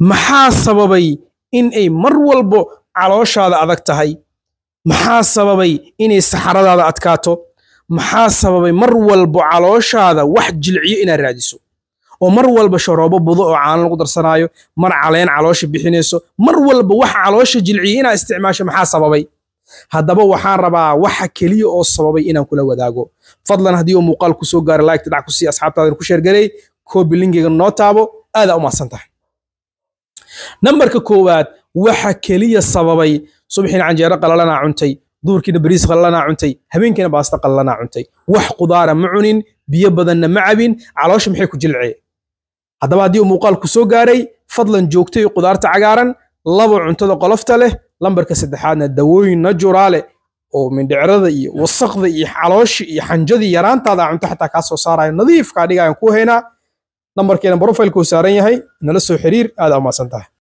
maxaa sababay in ay mar walbo calooshaada adag tahay maxaa sababay inay saxaradaada adkaato maxaa sababay mar walbo calooshaada wax jilciyo inaad raadiso oo mar walba sharoobo budo oo caano lagu darsanaayo mar caleen caloosha bixinayso mar walba wax caloosha jilciya inaad isticmaasho maxaa sababay haddaba waxaan rabaa waxa keliya oo sababay inaan kula wadaago fadlan haddii oo muuqaal kusoo gaara laigta dhac ku sii ku sheergarey koobi linkeyga noo taabo aadaa u tahay nambarka koowaad waxa keliya sababay subxiina canjeero qalalanaa cuntay duurkiina bariis qallalanaa cuntay habeenkiina baasta qallalanaa cuntay wax qudaara ma cunin biyo badanna ma cabin caloosha maxay ku jilceen haddaba haddii uu muuqaalku soo gaaray fadlan joogtay qudaarta cagaaran labo cuntada qolofta leh lambarka saddexaadna dawooyin najuraale oo mindhicrada iyo wasaqda iyo caloosha iyo xanjadii yaraantaada cunto xataa kaa soo saaraya nadiifkaa dhigayaan ku haynaa nambarkeena brofilkuu saaran yahay nala soo xiriir aad amaadsan tahay